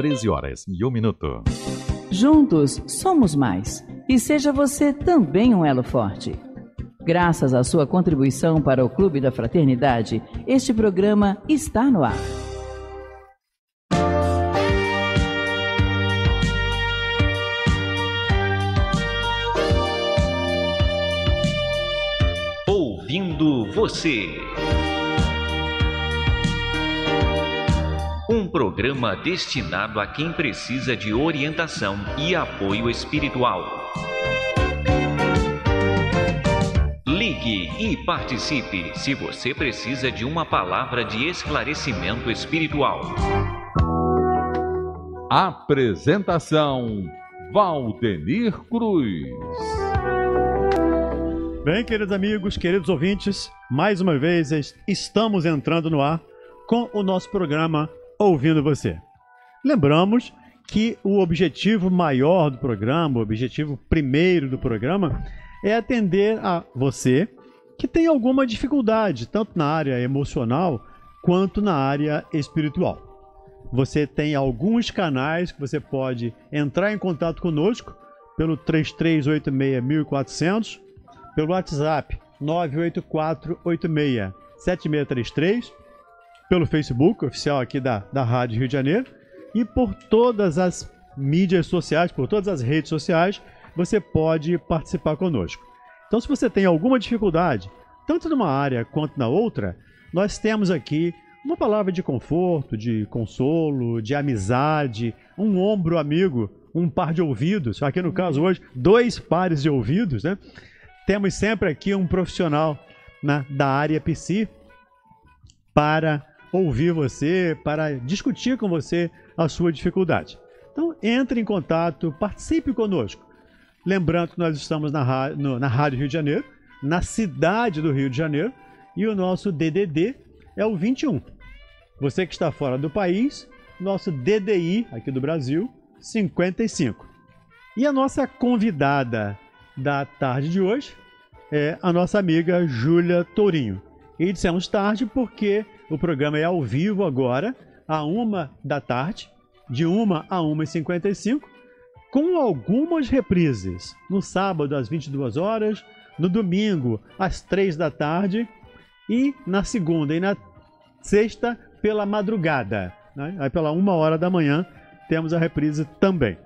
13 horas e 1 minuto. Juntos somos mais. E seja você também um elo forte. Graças à sua contribuição para o Clube da Fraternidade, este programa está no ar. Ouvindo você. programa destinado a quem precisa de orientação e apoio espiritual. Ligue e participe se você precisa de uma palavra de esclarecimento espiritual. Apresentação Valdenir Cruz. Bem, queridos amigos, queridos ouvintes, mais uma vez estamos entrando no ar com o nosso programa ouvindo você. Lembramos que o objetivo maior do programa, o objetivo primeiro do programa, é atender a você que tem alguma dificuldade, tanto na área emocional quanto na área espiritual. Você tem alguns canais que você pode entrar em contato conosco pelo 3386-1400, pelo WhatsApp 98486-7633 pelo Facebook, oficial aqui da, da Rádio Rio de Janeiro, e por todas as mídias sociais, por todas as redes sociais, você pode participar conosco. Então, se você tem alguma dificuldade, tanto numa área quanto na outra, nós temos aqui uma palavra de conforto, de consolo, de amizade, um ombro amigo, um par de ouvidos. Aqui no caso hoje, dois pares de ouvidos, né? Temos sempre aqui um profissional na né, da área PC para ouvir você, para discutir com você a sua dificuldade. Então, entre em contato, participe conosco. Lembrando que nós estamos na, no, na Rádio Rio de Janeiro, na cidade do Rio de Janeiro, e o nosso DDD é o 21. Você que está fora do país, nosso DDI aqui do Brasil, 55. E a nossa convidada da tarde de hoje é a nossa amiga Júlia Tourinho. E dissemos tarde porque o programa é ao vivo agora, a uma da tarde, de uma a 1h55, com algumas reprises. No sábado, às 22 horas, no domingo, às 3 da tarde, e na segunda e na sexta, pela madrugada. Né? Aí, pela uma hora da manhã, temos a reprise também.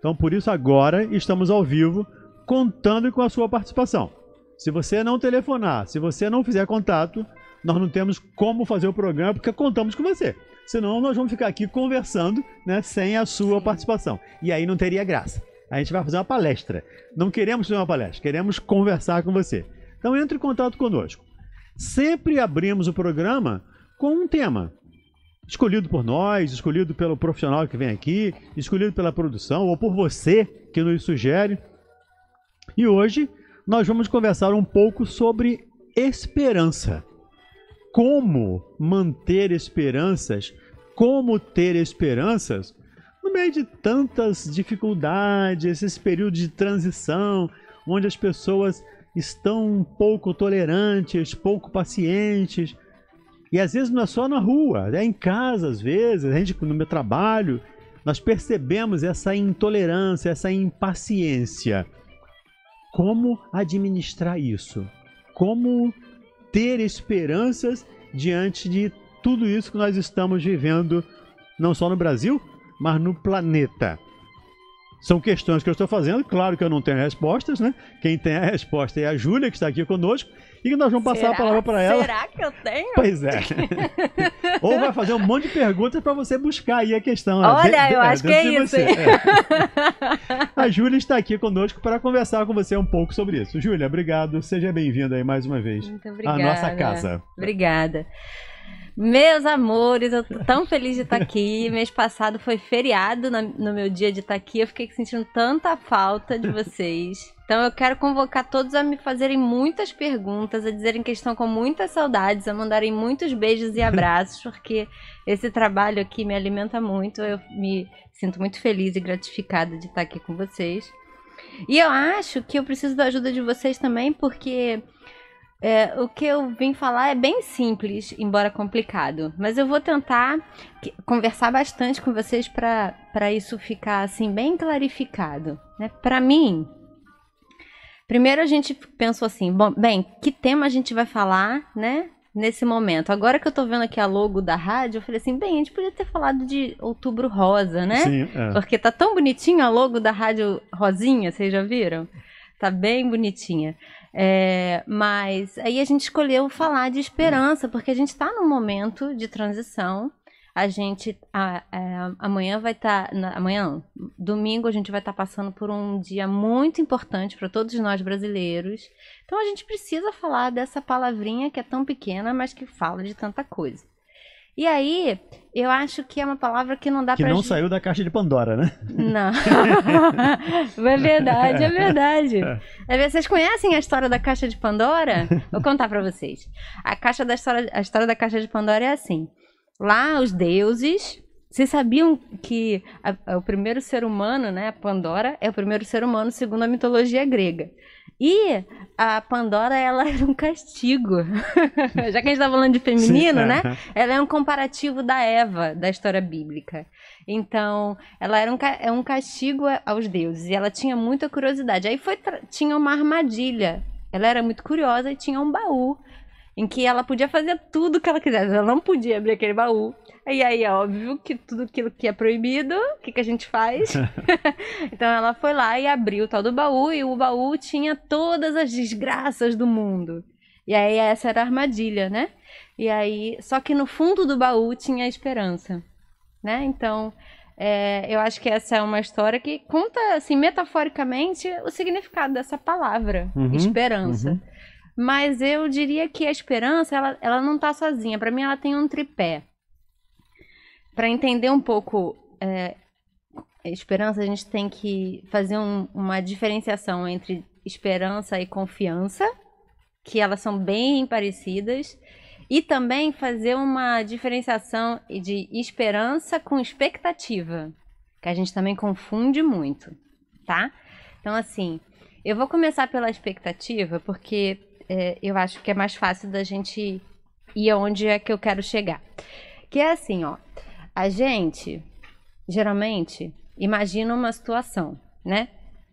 Então, por isso, agora estamos ao vivo, contando com a sua participação. Se você não telefonar, se você não fizer contato, nós não temos como fazer o programa porque contamos com você. Senão nós vamos ficar aqui conversando, né, sem a sua participação. E aí não teria graça. A gente vai fazer uma palestra. Não queremos fazer uma palestra, queremos conversar com você. Então entre em contato conosco. Sempre abrimos o programa com um tema escolhido por nós, escolhido pelo profissional que vem aqui, escolhido pela produção ou por você que nos sugere. E hoje nós vamos conversar um pouco sobre esperança como manter esperanças, como ter esperanças no meio de tantas dificuldades, esse período de transição, onde as pessoas estão pouco tolerantes, pouco pacientes. E às vezes não é só na rua, é em casa, às vezes, a gente no meu trabalho, nós percebemos essa intolerância, essa impaciência. Como administrar isso? Como ter esperanças diante de tudo isso que nós estamos vivendo, não só no Brasil, mas no planeta. São questões que eu estou fazendo, claro que eu não tenho respostas, né? Quem tem a resposta é a Júlia, que está aqui conosco, e nós vamos passar será? a palavra para ela. Será que eu tenho? Pois é. Ou vai fazer um monte de perguntas para você buscar aí a questão. Né? Olha, eu é, acho que é isso. É. A Júlia está aqui conosco para conversar com você um pouco sobre isso. Júlia, obrigado. Seja bem-vinda aí mais uma vez Muito obrigada. à nossa casa. Obrigada. Meus amores, eu tô tão feliz de estar tá aqui. Mês passado foi feriado no meu dia de estar tá aqui. Eu fiquei sentindo tanta falta de vocês. Então eu quero convocar todos a me fazerem muitas perguntas, a dizerem que estão com muitas saudades, a mandarem muitos beijos e abraços, porque esse trabalho aqui me alimenta muito. Eu me sinto muito feliz e gratificada de estar tá aqui com vocês. E eu acho que eu preciso da ajuda de vocês também, porque é, o que eu vim falar é bem simples, embora complicado. Mas eu vou tentar conversar bastante com vocês para isso ficar assim bem clarificado. Né? Para mim, primeiro a gente pensou assim, bom, bem, que tema a gente vai falar, né? Nesse momento. Agora que eu tô vendo aqui a logo da rádio, eu falei assim, bem, a gente podia ter falado de outubro rosa, né? Sim, é. Porque tá tão bonitinho a logo da rádio rosinha, vocês já viram? Tá bem bonitinha. É, mas aí a gente escolheu falar de esperança, porque a gente está num momento de transição. A gente a, a, é, amanhã vai estar. Tá, amanhã, domingo, a gente vai estar tá passando por um dia muito importante para todos nós brasileiros. Então a gente precisa falar dessa palavrinha que é tão pequena, mas que fala de tanta coisa. E aí, eu acho que é uma palavra que não dá que pra. Que não gente... saiu da caixa de Pandora, né? Não. é verdade, é, é. verdade. É. Vocês conhecem a história da caixa de Pandora? Vou contar para vocês. A, caixa da história, a história da caixa de Pandora é assim: lá os deuses. Vocês sabiam que a, a, o primeiro ser humano, né, Pandora, é o primeiro ser humano segundo a mitologia grega. E a Pandora, ela era um castigo. Já que a gente tá falando de feminino, Sim, né? Ela é um comparativo da Eva, da história bíblica. Então, ela era um, é um castigo aos deuses. E ela tinha muita curiosidade. Aí foi tinha uma armadilha. Ela era muito curiosa e tinha um baú em que ela podia fazer tudo o que ela quisesse, ela não podia abrir aquele baú. E aí, é óbvio que tudo aquilo que é proibido, o que, que a gente faz? então ela foi lá e abriu o tal do baú, e o baú tinha todas as desgraças do mundo. E aí essa era a armadilha, né? E aí, só que no fundo do baú tinha a esperança, né? Então, é, eu acho que essa é uma história que conta, assim, metaforicamente, o significado dessa palavra, uhum, esperança. Uhum. Mas eu diria que a esperança, ela, ela não está sozinha. Para mim, ela tem um tripé. Para entender um pouco é, esperança, a gente tem que fazer um, uma diferenciação entre esperança e confiança, que elas são bem parecidas, e também fazer uma diferenciação de esperança com expectativa, que a gente também confunde muito, tá? Então, assim, eu vou começar pela expectativa, porque é, eu acho que é mais fácil da gente ir aonde é que eu quero chegar. Que é assim, ó. A gente geralmente imagina uma situação, né?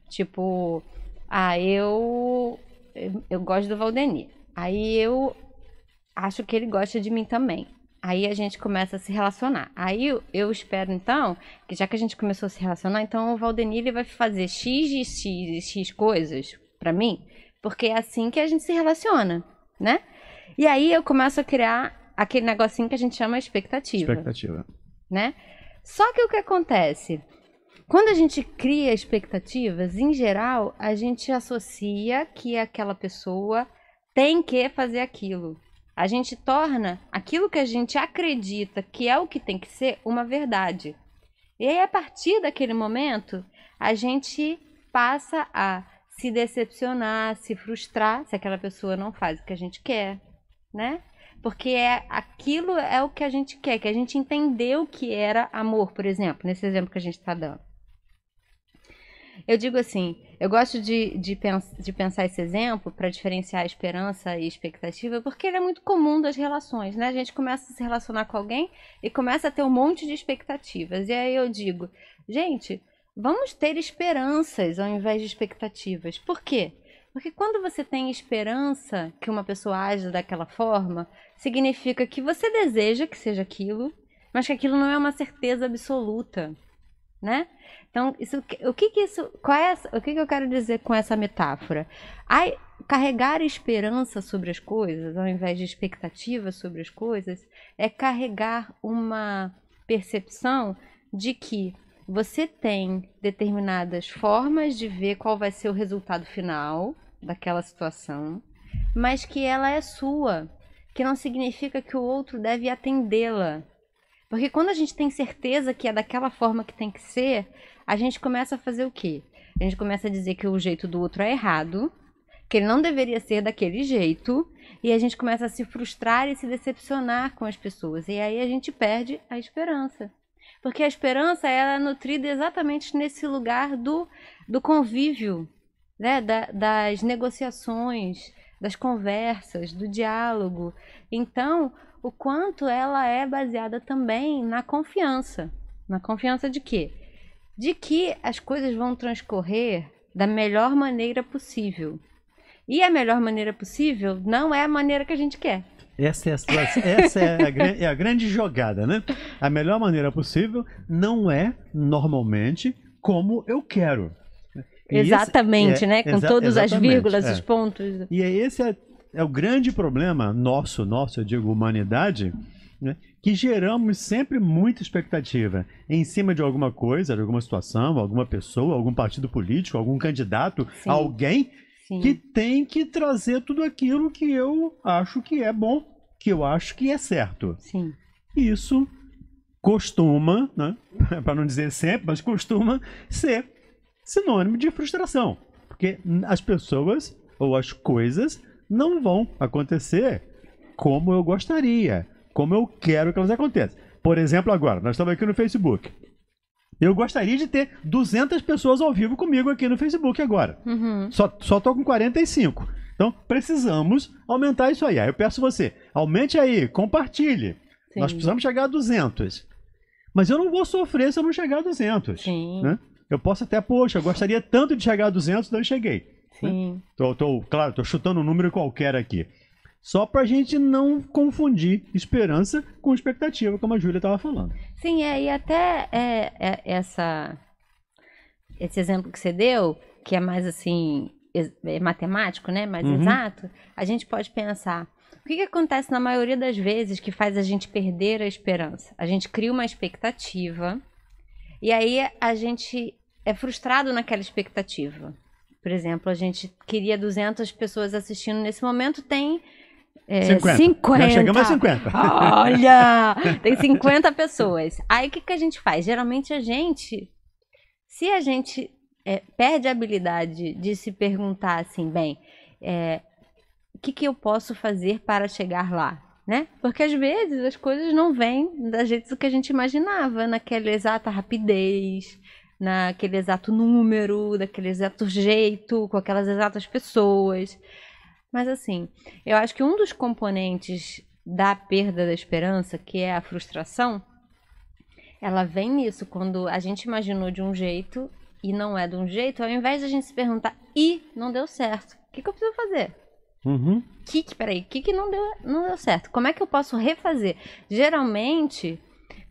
Tipo, ah, eu eu gosto do Valdenir. Aí eu acho que ele gosta de mim também. Aí a gente começa a se relacionar. Aí eu, espero então que já que a gente começou a se relacionar, então o Valdenir ele vai fazer x e x e x coisas para mim porque é assim que a gente se relaciona, né? E aí eu começo a criar aquele negocinho que a gente chama expectativa. Expectativa. Né? Só que o que acontece? Quando a gente cria expectativas, em geral, a gente associa que aquela pessoa tem que fazer aquilo. A gente torna aquilo que a gente acredita que é o que tem que ser uma verdade. E aí, a partir daquele momento, a gente passa a se decepcionar, se frustrar se aquela pessoa não faz o que a gente quer, né? Porque é aquilo é o que a gente quer, que a gente entendeu que era amor, por exemplo, nesse exemplo que a gente está dando. Eu digo assim, eu gosto de, de, pens de pensar esse exemplo para diferenciar esperança e expectativa, porque ele é muito comum das relações, né? A gente começa a se relacionar com alguém e começa a ter um monte de expectativas. E aí eu digo, gente, Vamos ter esperanças ao invés de expectativas. Por quê? Porque quando você tem esperança que uma pessoa age daquela forma, significa que você deseja que seja aquilo, mas que aquilo não é uma certeza absoluta, né? Então, isso, o que que isso, qual é, o que que eu quero dizer com essa metáfora? Ai, carregar esperança sobre as coisas, ao invés de expectativa sobre as coisas, é carregar uma percepção de que você tem determinadas formas de ver qual vai ser o resultado final daquela situação, mas que ela é sua, que não significa que o outro deve atendê-la. Porque quando a gente tem certeza que é daquela forma que tem que ser, a gente começa a fazer o quê? A gente começa a dizer que o jeito do outro é errado, que ele não deveria ser daquele jeito, e a gente começa a se frustrar e se decepcionar com as pessoas. E aí a gente perde a esperança. Porque a esperança ela é nutrida exatamente nesse lugar do, do convívio, né? Da, das negociações, das conversas, do diálogo. Então, o quanto ela é baseada também na confiança. Na confiança de quê? De que as coisas vão transcorrer da melhor maneira possível. E a melhor maneira possível não é a maneira que a gente quer. É essa é a, essa é a, é a grande jogada, né? A melhor maneira possível não é normalmente como eu quero. E exatamente, é, né? Com exa todas as vírgulas, é. os pontos. E é esse é, é o grande problema nosso, nosso, eu digo, humanidade, né? que geramos sempre muita expectativa em cima de alguma coisa, de alguma situação, alguma pessoa, algum partido político, algum candidato, Sim. alguém Sim. que tem que trazer tudo aquilo que eu acho que é bom, que eu acho que é certo. Sim. Isso costuma, né, para não dizer sempre, mas costuma ser sinônimo de frustração, porque as pessoas ou as coisas não vão acontecer como eu gostaria, como eu quero que elas aconteçam. Por exemplo, agora, nós estamos aqui no Facebook. Eu gostaria de ter 200 pessoas ao vivo comigo aqui no Facebook agora. Uhum. Só, só tô com 45. Então, precisamos aumentar isso aí. Aí eu peço você, aumente aí, compartilhe. Sim. Nós precisamos chegar a 200. Mas eu não vou sofrer se eu não chegar a 200. Sim. Né? Eu posso até, poxa, eu gostaria tanto de chegar a 200, não cheguei. Né? Sim. Né? Tô, tô, claro, tô chutando um número qualquer aqui. Só para a gente não confundir esperança com expectativa, como a Júlia estava falando. Sim, é, e até é, é, essa, esse exemplo que você deu, que é mais assim, é matemático, né? Mais uhum. exato, a gente pode pensar. O que, que acontece na maioria das vezes que faz a gente perder a esperança? A gente cria uma expectativa e aí a gente é frustrado naquela expectativa. Por exemplo, a gente queria 200 pessoas assistindo nesse momento, tem é, 50. 50. Já chegamos a 50. Olha! Tem 50 pessoas. Aí o que, que a gente faz? Geralmente a gente, se a gente é, perde a habilidade de se perguntar assim, bem, é, o que, que eu posso fazer para chegar lá? Né? Porque às vezes as coisas não vêm da jeito que a gente imaginava, naquela exata rapidez, naquele exato número, daquele exato jeito, com aquelas exatas pessoas. Mas assim, eu acho que um dos componentes da perda da esperança, que é a frustração, ela vem nisso, quando a gente imaginou de um jeito e não é de um jeito, ao invés de a gente se perguntar, e não deu certo, o que, que eu preciso fazer? Uhum. Que, que, peraí, o que, que não, deu, não deu certo? Como é que eu posso refazer? Geralmente,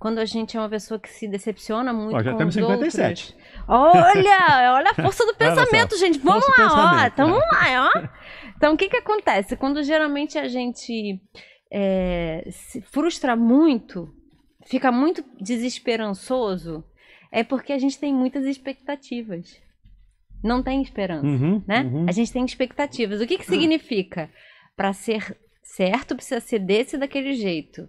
quando a gente é uma pessoa que se decepciona muito já com temos os 57. Outros, olha, olha a força do pensamento, gente. Vamos força lá, ó, tamo né? lá, ó. Então, o que, que acontece? Quando geralmente a gente é, se frustra muito, fica muito desesperançoso, é porque a gente tem muitas expectativas. Não tem esperança, uhum, né? Uhum. A gente tem expectativas. O que, que significa? Para ser certo, precisa ser desse daquele jeito.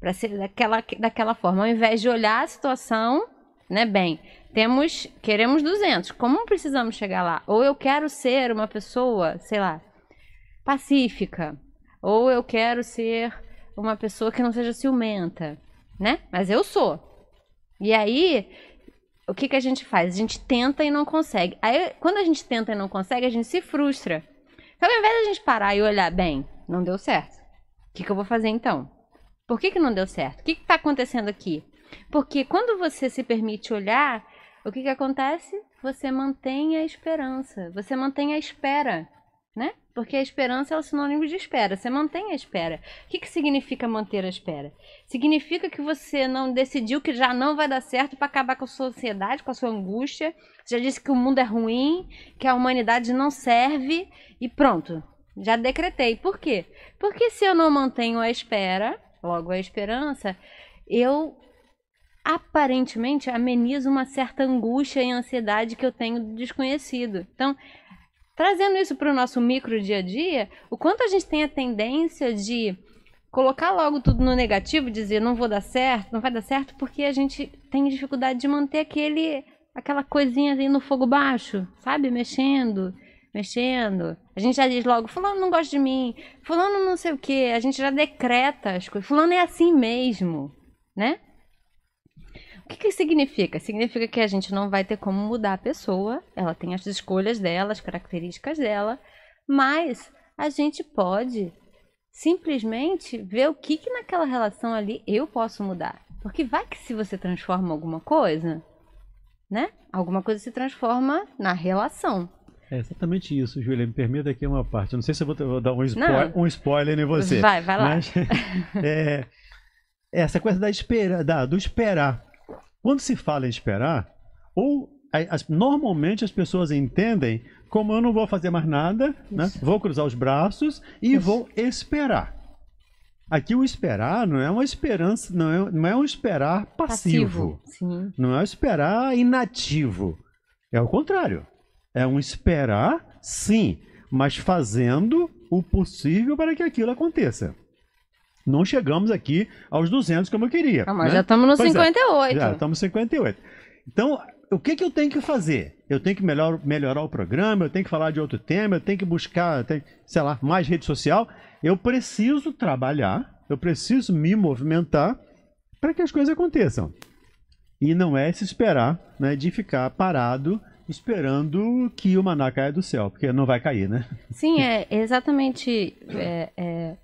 Para ser daquela, daquela forma. Ao invés de olhar a situação né? Bem, temos, queremos 200. Como precisamos chegar lá? Ou eu quero ser uma pessoa, sei lá, pacífica. Ou eu quero ser uma pessoa que não seja ciumenta, né? Mas eu sou. E aí, o que, que a gente faz? A gente tenta e não consegue. Aí, quando a gente tenta e não consegue, a gente se frustra. Então, ao invés de a gente parar e olhar, bem, não deu certo. O que, que eu vou fazer então? Por que, que não deu certo? O que está acontecendo aqui? Porque quando você se permite olhar, o que, que acontece? Você mantém a esperança, você mantém a espera, né? Porque a esperança é o sinônimo de espera, você mantém a espera. O que, que significa manter a espera? Significa que você não decidiu que já não vai dar certo para acabar com a sua ansiedade, com a sua angústia, você já disse que o mundo é ruim, que a humanidade não serve e pronto, já decretei. Por quê? Porque se eu não mantenho a espera, logo a esperança, eu aparentemente ameniza uma certa angústia e ansiedade que eu tenho do desconhecido. Então, trazendo isso para o nosso micro dia a dia, o quanto a gente tem a tendência de colocar logo tudo no negativo, dizer não vou dar certo, não vai dar certo, porque a gente tem dificuldade de manter aquele aquela coisinha ali no fogo baixo, sabe? Mexendo, mexendo. A gente já diz logo, fulano não gosta de mim, fulano não sei o quê. A gente já decreta as coisas. Fulano é assim mesmo, né? O que, que significa? Significa que a gente não vai ter como mudar a pessoa, ela tem as escolhas dela, as características dela, mas a gente pode simplesmente ver o que, que naquela relação ali eu posso mudar. Porque vai que se você transforma alguma coisa, né? Alguma coisa se transforma na relação. É exatamente isso, Júlia. Me permita aqui uma parte. Eu não sei se eu vou, vou dar um, spo um, spoiler em você. Vai, vai lá. Mas, é, essa coisa da espera, da, do esperar. Quando se fala em esperar, ou as, normalmente as pessoas entendem como eu não vou fazer mais nada, né? vou cruzar os braços e Isso. vou esperar. Aqui o esperar não é uma esperança, não é, não é um esperar passivo, passivo não é um esperar inativo. É o contrário. É um esperar, sim, mas fazendo o possível para que aquilo aconteça não chegamos aqui aos 200 como eu queria. Ah, mas né? já estamos nos 58. É, já estamos 58. Então, o que, que eu tenho que fazer? Eu tenho que melhor, melhorar o programa, eu tenho que falar de outro tema, eu tenho que buscar, tenho, sei lá, mais rede social. Eu preciso trabalhar, eu preciso me movimentar para que as coisas aconteçam. E não é se esperar né, de ficar parado esperando que o maná caia do céu, porque não vai cair, né? Sim, é exatamente. É, é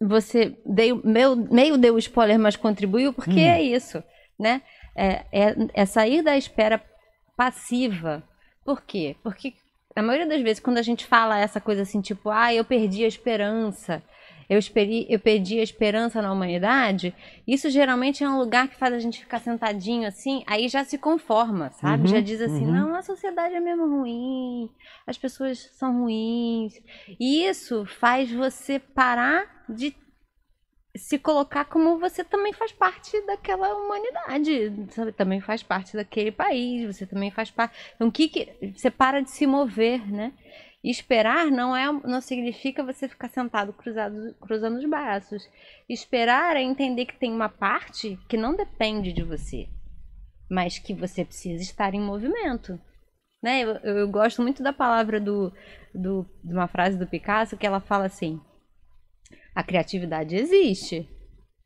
você deu, meu, meio deu spoiler, mas contribuiu, porque hum. é isso, né? É, é, é, sair da espera passiva. Por quê? Porque a maioria das vezes, quando a gente fala essa coisa assim, tipo, ah, eu perdi a esperança, eu, esperi, eu perdi a esperança na humanidade, isso geralmente é um lugar que faz a gente ficar sentadinho assim, aí já se conforma, sabe? Uhum, já diz assim, uhum. não, a sociedade é mesmo ruim, as pessoas são ruins. E isso faz você parar de se colocar como você também faz parte daquela humanidade, sabe? também faz parte daquele país, você também faz parte. Então, o que, que você para de se mover, né? Esperar não é não significa você ficar sentado cruzado, cruzando os braços. Esperar é entender que tem uma parte que não depende de você, mas que você precisa estar em movimento. Né? Eu, eu gosto muito da palavra do, do, de uma frase do Picasso que ela fala assim: a criatividade existe,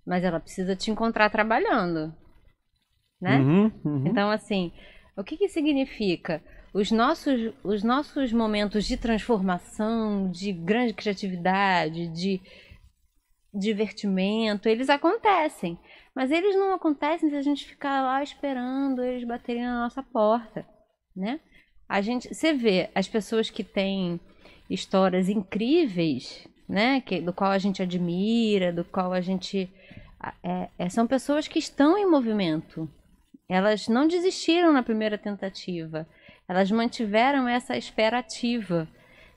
mas ela precisa te encontrar trabalhando, né? Uhum, uhum. Então assim, o que que significa? os nossos, os nossos momentos de transformação, de grande criatividade, de divertimento, eles acontecem. Mas eles não acontecem se a gente ficar lá esperando eles baterem na nossa porta, né? A gente, você vê as pessoas que têm histórias incríveis, né? Que, do qual a gente admira, do qual a gente é, é, são pessoas que estão em movimento. Elas não desistiram na primeira tentativa elas mantiveram essa espera ativa,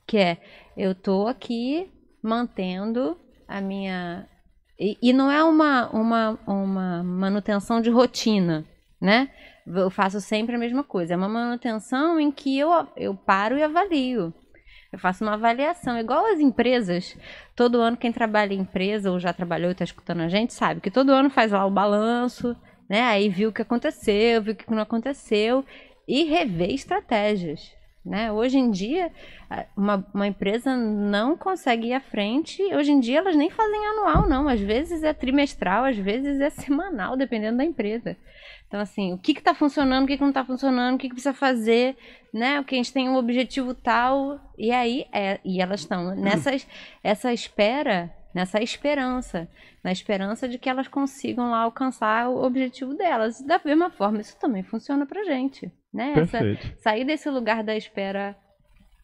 que é eu estou aqui mantendo a minha. E, e não é uma, uma, uma manutenção de rotina, né? Eu faço sempre a mesma coisa. É uma manutenção em que eu, eu paro e avalio. Eu faço uma avaliação, igual as empresas. Todo ano, quem trabalha em empresa ou já trabalhou e está escutando a gente, sabe que todo ano faz lá o balanço, né? Aí viu o que aconteceu, viu o que não aconteceu e rever estratégias. Né? Hoje em dia, uma, uma, empresa não consegue ir à frente. Hoje em dia, elas nem fazem anual, não. Às vezes é trimestral, às vezes é semanal, dependendo da empresa. Então, assim, o que está funcionando, o que, que não está funcionando, o que, que, precisa fazer, né? O que a gente tem um objetivo tal. E aí, é, e elas estão nessas essa espera, nessa esperança, na esperança de que elas consigam lá alcançar o objetivo delas. da mesma forma, isso também funciona para gente. Né? Essa, sair desse lugar da espera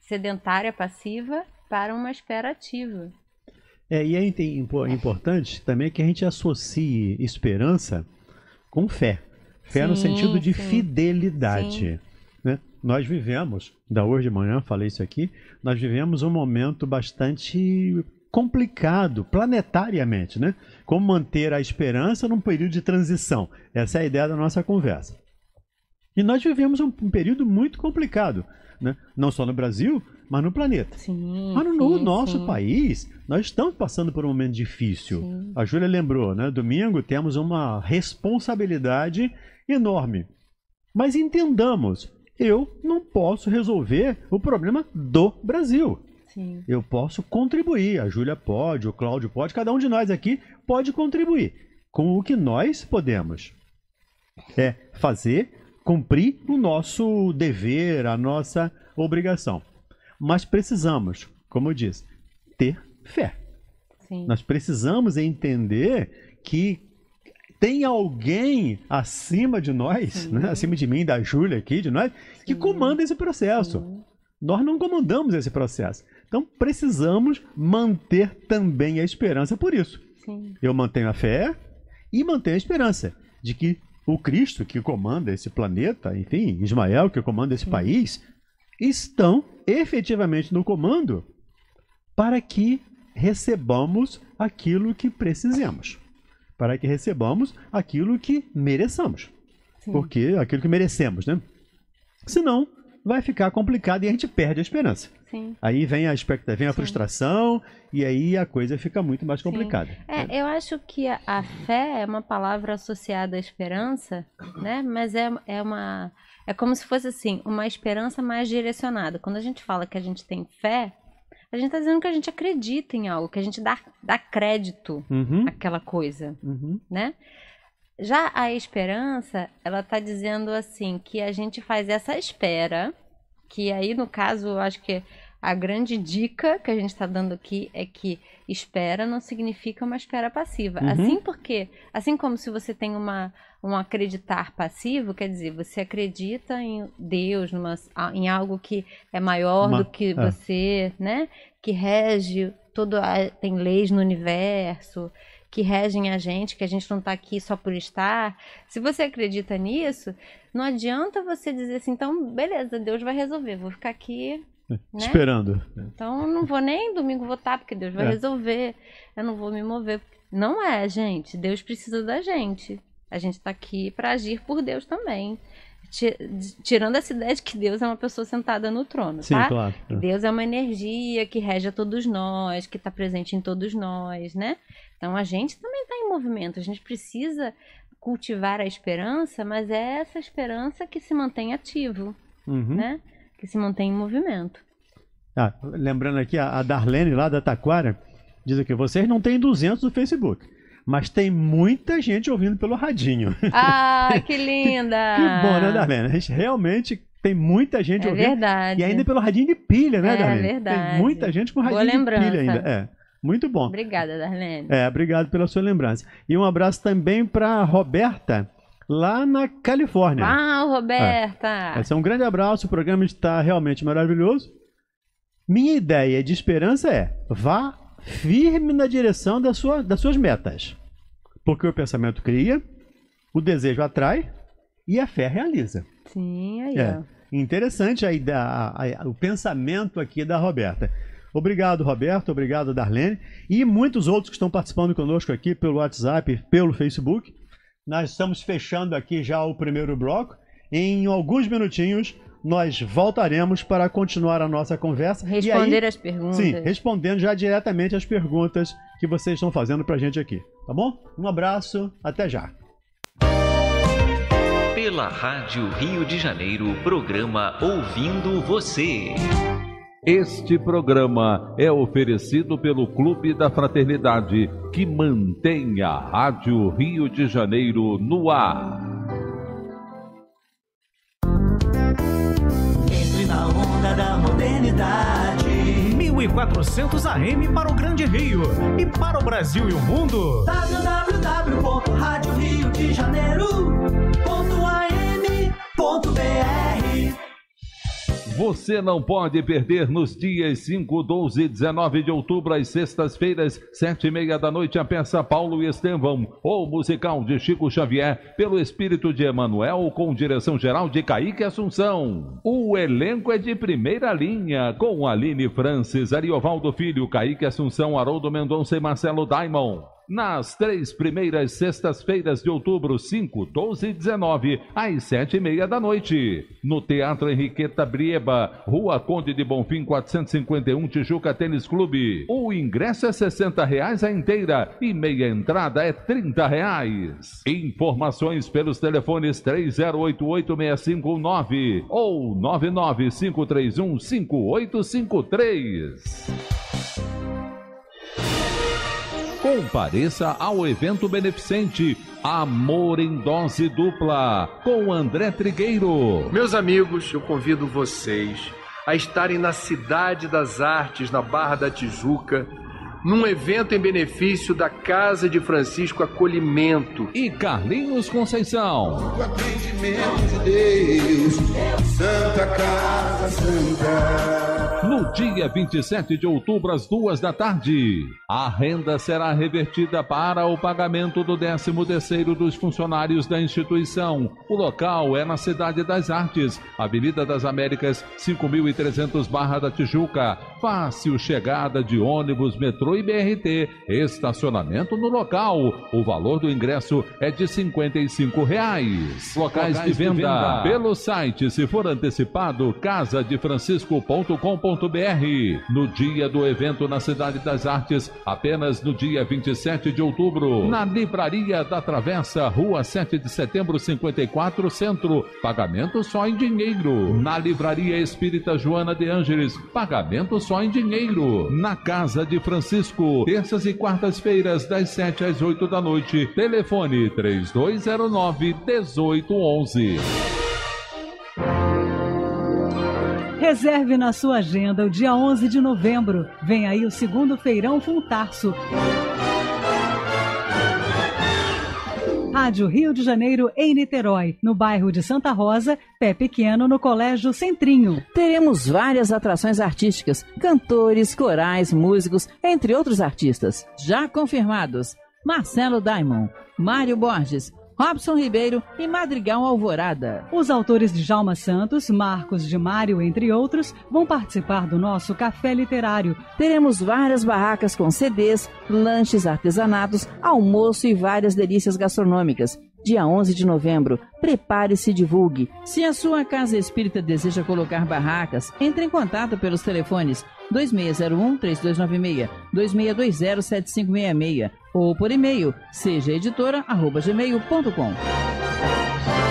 sedentária, passiva, para uma espera ativa. É, e é importante também que a gente associe esperança com fé. Fé sim, no sentido de sim. fidelidade. Né? Nós vivemos, da hoje de manhã falei isso aqui, nós vivemos um momento bastante complicado planetariamente, né? Como manter a esperança num período de transição. Essa é a ideia da nossa conversa. E nós vivemos um, um período muito complicado, né? não só no Brasil, mas no planeta. Sim, mas no, sim, nosso sim. país, nós estamos passando por um momento difícil. Sim. A Júlia lembrou, né? domingo temos uma responsabilidade enorme. Mas entendamos, eu não posso resolver o problema do Brasil. Sim. Eu posso contribuir. A Júlia pode, o Cláudio pode, cada um de nós aqui pode contribuir com o que nós podemos. É fazer cumprir o nosso dever, a nossa obrigação. Mas precisamos, como eu disse, ter fé. Sim. Nós precisamos entender que tem alguém acima de nós, né? acima de mim, da Júlia aqui, de nós, Sim. que comanda esse processo. Sim. Nós não comandamos esse processo. Então precisamos manter também a esperança por isso. Sim. Eu mantenho a fé e mantenho a esperança de que o Cristo que comanda esse planeta, enfim, Ismael que comanda esse país, estão efetivamente no comando para que recebamos aquilo que precisemos, para que recebamos aquilo que mereçamos. Porque aquilo que merecemos, né? Senão, vai ficar complicado e a gente perde a esperança. Sim. Aí vem a expectativa, vem a Sim. frustração e aí a coisa fica muito mais complicada. É, eu acho que a, a, fé é uma palavra associada à esperança, né? Mas é, é uma é como se fosse assim, uma esperança mais direcionada. Quando a gente fala que a gente tem fé, a gente está dizendo que a gente acredita em algo, que a gente dá, dá crédito uhum. àquela coisa, uhum. né? Já a esperança, ela está dizendo assim, que a gente faz essa espera, que aí no caso, eu acho que a grande dica que a gente está dando aqui é que espera não significa uma espera passiva. Uhum. Assim porque, assim como se você tem uma, um acreditar passivo, quer dizer, você acredita em Deus, numa, em algo que é maior uma, do que é. você, né? Que rege todo a, tem leis no universo que regem a gente, que a gente não está aqui só por estar. Se você acredita nisso, não adianta você dizer assim, então, beleza, Deus vai resolver, vou ficar aqui né? Esperando. Então não vou nem domingo votar, porque Deus vai é. resolver. Eu não vou me mover. Não é, gente. Deus precisa da gente. A gente está aqui para agir por Deus também. Tirando essa ideia de que Deus é uma pessoa sentada no trono, Sim, tá? Claro. Deus é uma energia que rege a todos nós, que está presente em todos nós, né? Então a gente também está em movimento. A gente precisa cultivar a esperança, mas é essa esperança que se mantém ativo, uhum. né? que se mantém em movimento. Ah, lembrando aqui, a Darlene lá da Taquara diz aqui: vocês não têm 200 no Facebook. Mas tem muita gente ouvindo pelo radinho. Ah, que linda! que bom, né, Darlene? A gente realmente tem muita gente é ouvindo. É verdade. E ainda pelo radinho de pilha, né, é, Darlene? É verdade. Tem muita gente com radinho de pilha ainda. É. Muito bom. Obrigada, Darlene. É, obrigado pela sua lembrança. E um abraço também para Roberta, lá na Califórnia. Ah, Roberta! É. Esse é um grande abraço, o programa está realmente maravilhoso. Minha ideia de esperança é vá firme na direção da sua, das suas metas. Porque o pensamento cria, o desejo atrai e a fé realiza. Sim, aí. É. Interessante a, a, o pensamento aqui da Roberta. Obrigado, Roberto. Obrigado, Darlene. E muitos outros que estão participando conosco aqui pelo WhatsApp, pelo Facebook. Nós estamos fechando aqui já o primeiro bloco. Em alguns minutinhos, nós voltaremos para continuar a nossa conversa. Responder aí, as perguntas. Sim, respondendo já diretamente as perguntas que vocês estão fazendo para a gente aqui. Tá bom? Um abraço, até já. Pela Rádio Rio de Janeiro, programa Ouvindo Você. Este programa é oferecido pelo Clube da Fraternidade, que mantém a Rádio Rio de Janeiro no ar. Entre na onda da modernidade. 1400 AM para o Grande Rio e para o Brasil e o mundo. www.radioriodejaneiro.am.br você não pode perder nos dias 5, 12 e 19 de outubro, às sextas-feiras, sete e meia da noite, a peça Paulo e Estevão, ou musical de Chico Xavier, pelo espírito de Emanuel, com direção geral de Caíque Assunção. O elenco é de primeira linha, com Aline Francis, Ariovaldo Filho, Caíque Assunção, Haroldo Mendonça e Marcelo Daimon nas três primeiras sextas-feiras de outubro, 5, 12 e 19, às sete e meia da noite, no Teatro Henriqueta Brieba, Rua Conde de Bonfim, 451, Tijuca Tênis Clube. O ingresso é 60 reais a inteira e meia entrada é 30 reais. Informações pelos telefones 30886519 ou 995315853. Compareça ao evento beneficente Amor em Dose Dupla com André Trigueiro. Meus amigos, eu convido vocês a estarem na Cidade das Artes, na Barra da Tijuca, num evento em benefício da Casa de Francisco Acolhimento. E Carlinhos Conceição. O atendimento de Deus, é Santa Casa Santa. No dia 27 de outubro, às duas da tarde, a renda será revertida para o pagamento do 13 terceiro dos funcionários da instituição. O local é na Cidade das Artes, Avenida das Américas, 5.300 Barra da Tijuca. Fácil chegada de ônibus, metrô e BRT. Estacionamento no local. O valor do ingresso é de R$ 55. Reais. Locais, Locais de, venda. de, venda. pelo site, se for antecipado, casadefrancisco.com.br. No dia do evento na Cidade das Artes, apenas no dia 27 de outubro. Na Livraria da Travessa, Rua 7 de Setembro 54, Centro. Pagamento só em dinheiro. Na Livraria Espírita Joana de Ângeles, pagamento só só em dinheiro. Na Casa de Francisco, terças e quartas-feiras, das 7 às 8 da noite. Telefone 3209 1811. Reserve na sua agenda o dia 11 de novembro. Vem aí o segundo feirão Funtarso. Música Rádio Rio de Janeiro em Niterói, no bairro de Santa Rosa, pé pequeno no Colégio Centrinho. Teremos várias atrações artísticas, cantores, corais, músicos, entre outros artistas. Já confirmados: Marcelo Daimon, Mário Borges, Robson Ribeiro e Madrigal Alvorada. Os autores de Jalma Santos, Marcos de Mário, entre outros, vão participar do nosso Café Literário. Teremos várias barracas com CDs, lanches artesanatos, almoço e várias delícias gastronômicas dia 11 de novembro. Prepare-se e divulgue. Se a sua casa espírita deseja colocar barracas, entre em contato pelos telefones 2601-3296, 2620-7566 ou por e-mail cgeditora.gmail.com.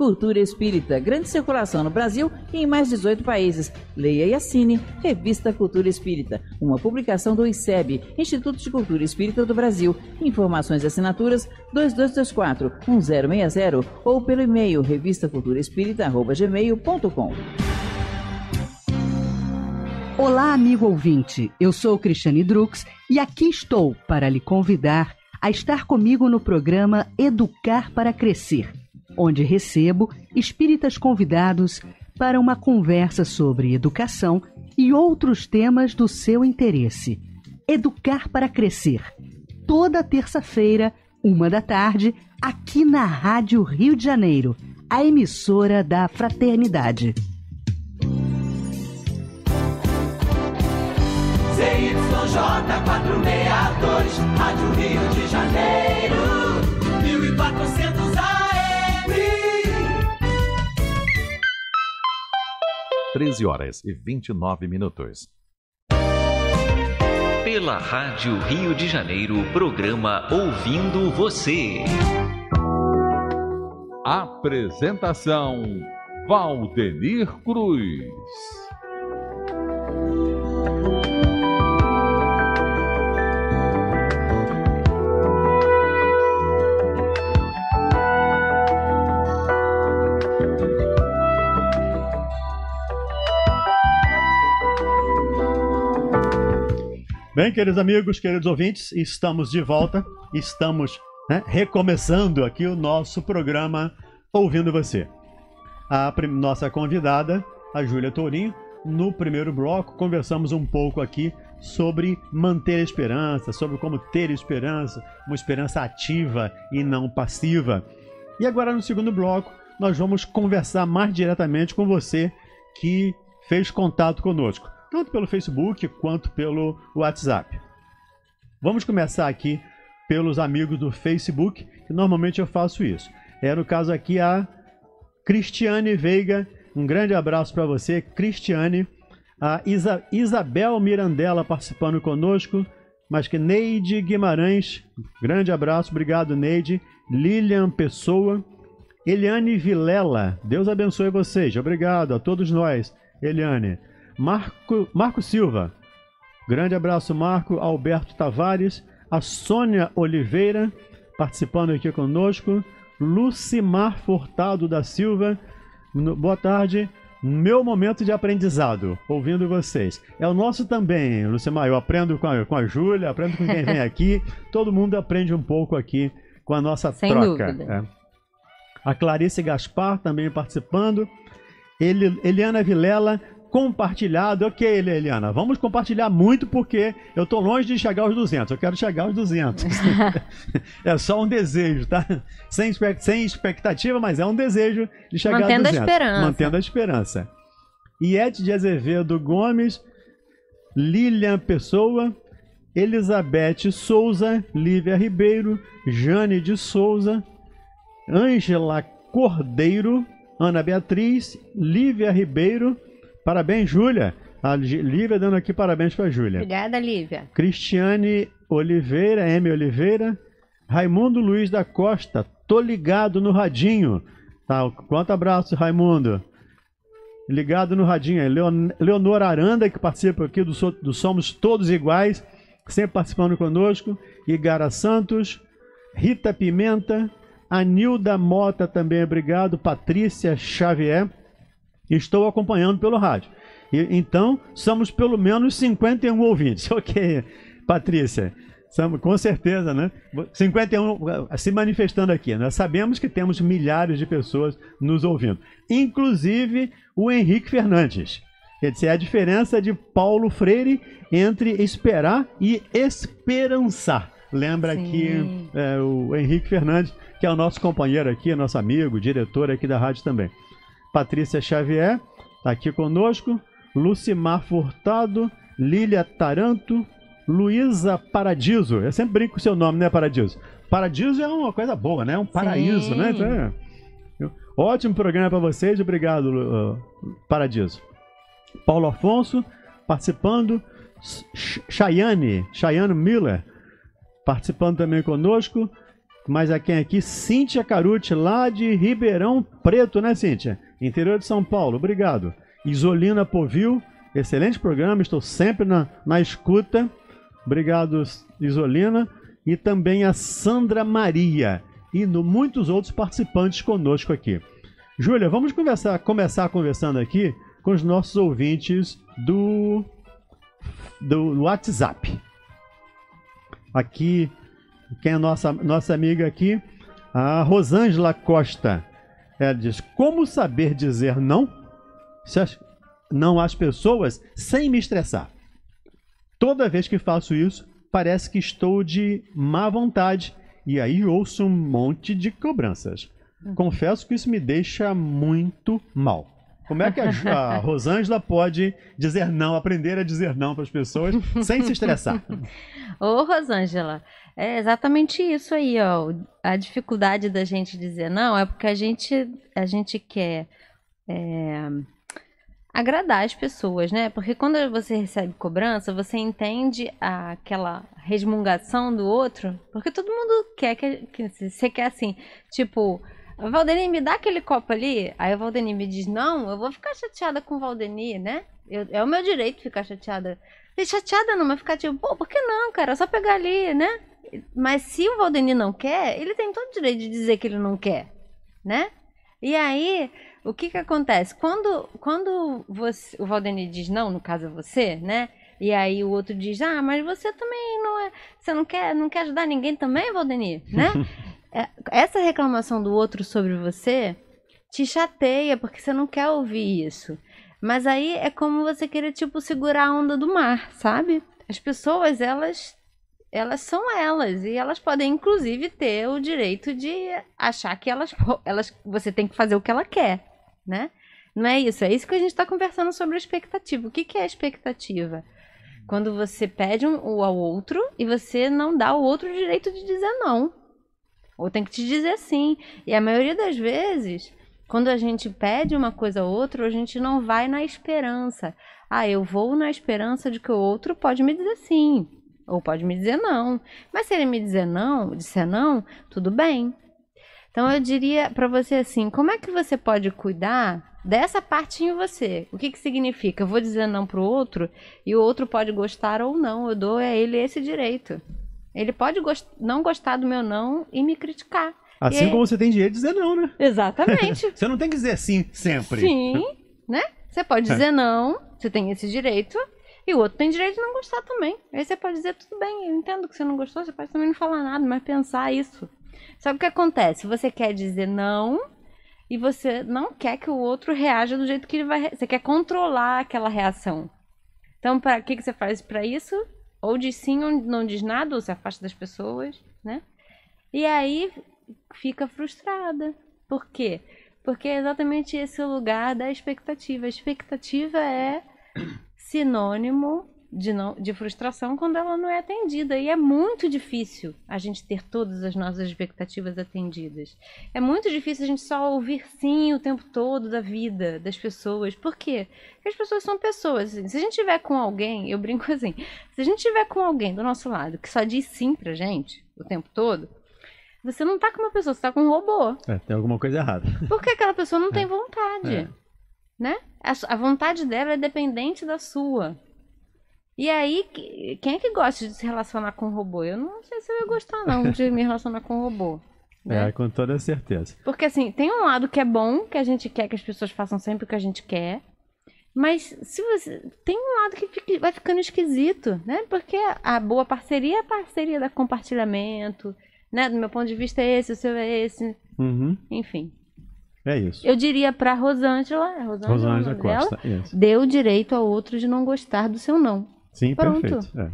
Cultura Espírita, grande circulação no Brasil e em mais 18 países. Leia e assine Revista Cultura Espírita, uma publicação do ICEB, Instituto de Cultura Espírita do Brasil. Informações e assinaturas 2224 1060 ou pelo e-mail revistaculturaespírita@gmail.com. Olá, amigo ouvinte. Eu sou Cristiane Drux e aqui estou para lhe convidar a estar comigo no programa Educar para Crescer onde recebo espíritas convidados para uma conversa sobre educação e outros temas do seu interesse. Educar para Crescer, toda terça-feira, uma da tarde, aqui na Rádio Rio de Janeiro, a emissora da Fraternidade. 462, Rádio Rio de Janeiro, 1400 13 horas e 29 minutos. Pela Rádio Rio de Janeiro, programa Ouvindo Você. Apresentação Valdenir Cruz. Bem, queridos amigos, queridos ouvintes, estamos de volta, estamos né, recomeçando aqui o nosso programa Ouvindo Você. A nossa convidada, a Júlia Tourinho, no primeiro bloco conversamos um pouco aqui sobre manter a esperança, sobre como ter esperança, uma esperança ativa e não passiva. E agora no segundo bloco nós vamos conversar mais diretamente com você que fez contato conosco tanto pelo Facebook quanto pelo WhatsApp. Vamos começar aqui pelos amigos do Facebook, que normalmente eu faço isso. É no caso aqui a Cristiane Veiga. Um grande abraço para você, Cristiane. A Isa, Isabel Mirandela participando conosco. Mas que Neide Guimarães, grande abraço, obrigado Neide. Lilian Pessoa, Eliane Vilela, Deus abençoe vocês, obrigado a todos nós, Eliane. Marco, Marco Silva. Grande abraço, Marco. Alberto Tavares. A Sônia Oliveira, participando aqui conosco. Lucimar Furtado da Silva. Boa tarde. Meu momento de aprendizado, ouvindo vocês. É o nosso também, Lucimar. Eu aprendo com a, com a Júlia, aprendo com quem vem aqui. Todo mundo aprende um pouco aqui com a nossa Sem troca. Dúvida. É. A Clarice Gaspar também participando. Ele, Eliana Vilela, compartilhado. Ok, Eliana, vamos compartilhar muito porque eu estou longe de chegar aos 200. Eu quero chegar aos 200. é só um desejo, tá? Sem, sem expectativa, mas é um desejo de chegar Mantendo aos 200. Mantendo a esperança. Mantendo a esperança. Iete de Azevedo Gomes, Lilian Pessoa, Elizabeth Souza, Lívia Ribeiro, Jane de Souza, Ângela Cordeiro, Ana Beatriz, Lívia Ribeiro, Parabéns, Júlia. A Lívia dando aqui parabéns para a Júlia. Obrigada, Lívia. Cristiane Oliveira, M. Oliveira. Raimundo Luiz da Costa, tô ligado no radinho. Tá, quanto abraço, Raimundo. Ligado no radinho. Leon, Leonor Aranda, que participa aqui do, do Somos Todos Iguais, sempre participando conosco. Igara Santos, Rita Pimenta, Anilda Mota também, obrigado. Patrícia Xavier. Estou acompanhando pelo rádio. E, então, somos pelo menos 51 ouvintes. Ok, Patrícia. Somos, com certeza, né? 51 eh, se manifestando aqui. Nós né? sabemos que temos milhares de pessoas nos ouvindo. Inclusive o Henrique Fernandes. Quer dizer, a diferença de Paulo Freire entre esperar e esperançar. Lembra Sim. aqui é, eh, o Henrique Fernandes, que é o nosso companheiro aqui, nosso amigo, diretor aqui da rádio também. Patrícia Xavier está aqui conosco, Lucimar Furtado, Lília Taranto, Luísa Paradiso. Eu sempre brinco com o seu nome, né, Paradiso? Paradiso é uma coisa boa, né? É um paraíso, né? Sim. né? Então, é... Ótimo programa para vocês, obrigado, uh, Paradiso. Paulo Afonso participando, Chayane, Chayane Miller participando também conosco. Mas a é quem aqui? Cíntia Caruti, lá de Ribeirão Preto, né, Cíntia? Interior de São Paulo, obrigado. Isolina Povil, excelente programa, estou sempre na, na escuta. Obrigado, Isolina. E também a Sandra Maria e no, muitos outros participantes conosco aqui. Júlia, vamos conversar, começar conversando aqui com os nossos ouvintes do, do WhatsApp. Aqui, quem é nossa, nossa amiga aqui? A Rosângela Costa. Ela diz: Como saber dizer não? As, não às pessoas sem me estressar. Toda vez que faço isso, parece que estou de má vontade e aí ouço um monte de cobranças. Hum. Confesso que isso me deixa muito mal. Como é que a, a Rosângela pode dizer não, aprender a dizer não para as pessoas sem se estressar? Ô, Rosângela, é exatamente isso aí, ó. A dificuldade da gente dizer não é porque a gente, a gente quer é, agradar as pessoas, né? Porque quando você recebe cobrança, você entende aquela resmungação do outro, porque todo mundo quer que, que você quer assim, tipo o Valdeni, me dá aquele copo ali. Aí o Valdeni me diz, não, eu vou ficar chateada com o Valdeni, né? Eu, é o meu direito ficar chateada. E chateada não, mas ficar tipo, pô, por que não, cara? É só pegar ali, né? Mas se o Valdeni não quer, ele tem todo o direito de dizer que ele não quer, né? E aí, o que que acontece? Quando, quando você, o Valdeni diz não, no caso é você, né? E aí o outro diz, ah, mas você também não é, você não quer, não quer ajudar ninguém também, Valdeni, né? É, essa reclamação do outro sobre você te chateia porque você não quer ouvir isso. Mas aí é como você querer tipo segurar a onda do mar, sabe? As pessoas, elas elas são elas e elas podem inclusive ter o direito de achar que elas elas você tem que fazer o que ela quer, né? Não é isso, é isso que a gente está conversando sobre a expectativa. O que, que é a expectativa? Quando você pede um, ao outro e você não dá ao outro o direito de dizer não. Ou tem que te dizer sim. E a maioria das vezes, quando a gente pede uma coisa ou outra, a gente não vai na esperança. Ah, eu vou na esperança de que o outro pode me dizer sim. Ou pode me dizer não. Mas se ele me dizer não, disser não, tudo bem. Então eu diria para você assim, como é que você pode cuidar dessa parte em você? O que que significa? Eu vou dizer não pro outro e o outro pode gostar ou não. Eu dou a ele esse direito. Ele pode gost... não gostar do meu não e me criticar. Assim e... como você tem direito de dizer não, né? Exatamente. você não tem que dizer sim sempre. Sim, né? Você pode é. dizer não, você tem esse direito. E o outro tem direito de não gostar também. Aí você pode dizer, tudo bem, eu entendo que você não gostou, você pode também não falar nada, mas pensar isso. Sabe o que acontece? Você quer dizer não e você não quer que o outro reaja do jeito que ele vai. Você quer controlar aquela reação. Então, para que, que você faz para isso? ou diz sim ou não diz nada, ou se afasta das pessoas, né? E aí fica frustrada. Por quê? Porque é exatamente esse o lugar da expectativa. A expectativa é sinônimo de, não, de frustração quando ela não é atendida. E é muito difícil a gente ter todas as nossas expectativas atendidas. É muito difícil a gente só ouvir sim o tempo todo da vida das pessoas. Por quê? Porque as pessoas são pessoas. Assim. Se a gente tiver com alguém, eu brinco assim, se a gente tiver com alguém do nosso lado que só diz sim pra gente o tempo todo, você não tá com uma pessoa, você tá com um robô. É, tem alguma coisa errada. Porque aquela pessoa não é. tem vontade. É. Né? A, a vontade dela é dependente da sua. E aí, quem é que gosta de se relacionar com robô? Eu não sei se eu ia gostar, não, de me relacionar com robô. Né? É, com toda certeza. Porque, assim, tem um lado que é bom, que a gente quer que as pessoas façam sempre o que a gente quer. Mas se você tem um lado que fica, vai ficando esquisito, né? Porque a boa parceria é a parceria da compartilhamento, né? Do meu ponto de vista é esse, o seu é esse. Uhum. Enfim. É isso. Eu diria para é Rosângela, Rosângela, Rosângela Costa, dela, deu direito ao outro de não gostar do seu não. Sim, Pronto. perfeito. É.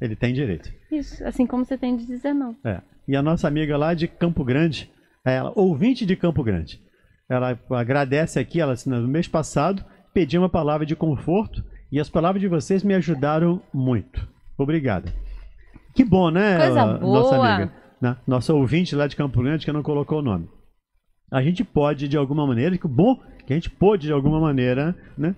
Ele tem direito. Isso, assim como você tem de dizer não. É. E a nossa amiga lá de Campo Grande, é ela, ouvinte de Campo Grande, ela agradece aqui, ela assim, no mês passado pediu uma palavra de conforto e as palavras de vocês me ajudaram muito. Obrigada. Que bom, né, Coisa boa. nossa amiga? Né? Nossa ouvinte lá de Campo Grande que não colocou o nome. A gente pode, de alguma maneira, que bom que a gente pôde, de alguma maneira, né,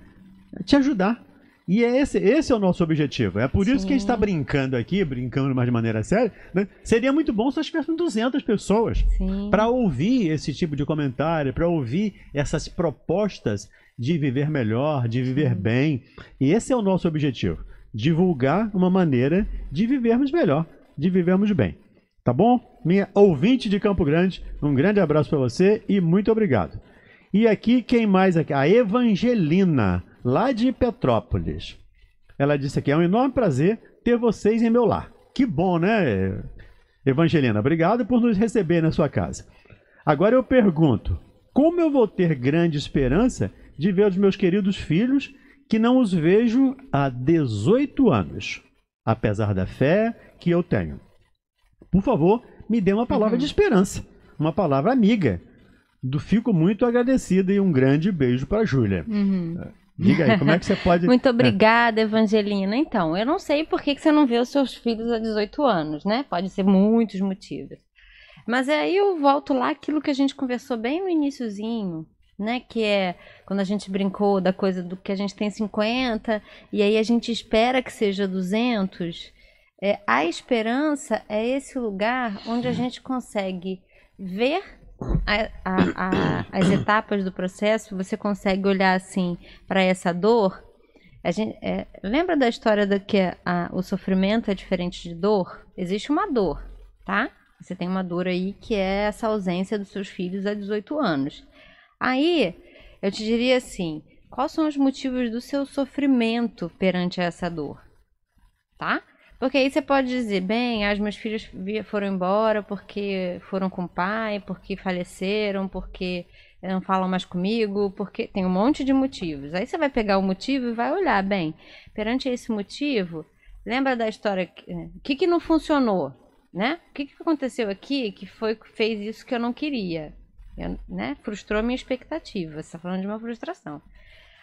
te ajudar e é esse, esse é o nosso objetivo. É por Sim. isso que a gente está brincando aqui, brincando mais de maneira séria. Né? Seria muito bom se nós tivéssemos 200 pessoas para ouvir esse tipo de comentário, para ouvir essas propostas de viver melhor, de viver Sim. bem. E esse é o nosso objetivo: divulgar uma maneira de vivermos melhor, de vivermos bem. Tá bom? Minha ouvinte de Campo Grande, um grande abraço para você e muito obrigado. E aqui quem mais aqui? A Evangelina lá de Petrópolis. Ela disse aqui: é um enorme prazer ter vocês em meu lar. Que bom, né, Evangelina? Obrigado por nos receber na sua casa. Agora eu pergunto: como eu vou ter grande esperança de ver os meus queridos filhos que não os vejo há 18 anos, apesar da fé que eu tenho? Por favor, me dê uma palavra uhum. de esperança, uma palavra amiga. Do fico muito agradecida e um grande beijo para Júlia. Uhum. Diga aí, como é que você pode. Muito é. obrigada, Evangelina. Então, eu não sei por que, que você não vê os seus filhos há 18 anos, né? Pode ser muitos motivos. Mas aí eu volto lá aquilo que a gente conversou bem no iníciozinho, né? Que é quando a gente brincou da coisa do que a gente tem 50 e aí a gente espera que seja 200. É, a esperança é esse lugar onde a gente consegue ver a, a, a, as etapas do processo, você consegue olhar assim para essa dor. A gente, é, lembra da história da que o sofrimento é diferente de dor? Existe uma dor, tá? Você tem uma dor aí que é essa ausência dos seus filhos há 18 anos. Aí, eu te diria assim: quais são os motivos do seu sofrimento perante essa dor? Tá? Porque aí você pode dizer, bem, as ah, meus filhos foram embora porque foram com o pai, porque faleceram, porque não falam mais comigo, porque tem um monte de motivos. Aí você vai pegar o motivo e vai olhar, bem, perante esse motivo, lembra da história, eh, o que, que não funcionou, né? O que, que aconteceu aqui que foi fez isso que eu não queria? Eu, né? Frustrou a minha expectativa. Você está falando de uma frustração.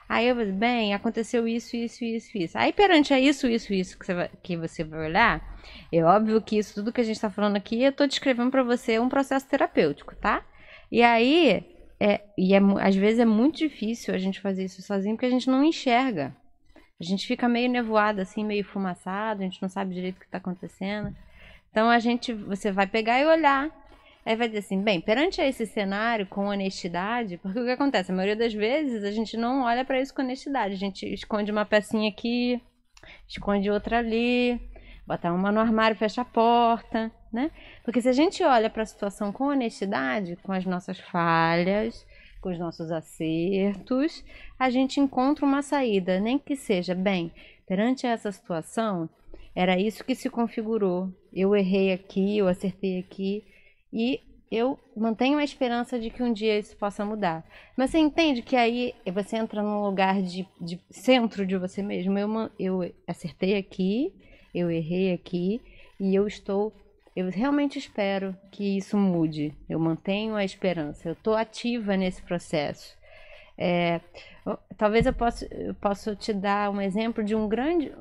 Aí eu falei, bem, aconteceu isso, isso, isso, isso. Aí perante a isso, isso, isso que você vai, que você vai olhar, é óbvio que isso tudo que a gente está falando aqui, eu estou descrevendo para você um processo terapêutico, tá? E aí, é, e é, às vezes é muito difícil a gente fazer isso sozinho porque a gente não enxerga. A gente fica meio nevoado, assim, meio fumaçado, a gente não sabe direito o que está acontecendo. Então a gente, você vai pegar e olhar Aí vai dizer assim, bem, perante esse cenário com honestidade, porque o que acontece? A maioria das vezes a gente não olha para isso com honestidade, a gente esconde uma pecinha aqui, esconde outra ali, bota uma no armário, fecha a porta, né? Porque se a gente olha para a situação com honestidade, com as nossas falhas, com os nossos acertos, a gente encontra uma saída, nem que seja, bem, perante essa situação, era isso que se configurou. Eu errei aqui, eu acertei aqui. E eu mantenho a esperança de que um dia isso possa mudar. Mas você entende que aí você entra num lugar de, de centro de você mesmo. Eu, eu acertei aqui, eu errei aqui, e eu estou. Eu realmente espero que isso mude. Eu mantenho a esperança. Eu estou ativa nesse processo. É, talvez eu possa, eu possa te dar um exemplo de um grande.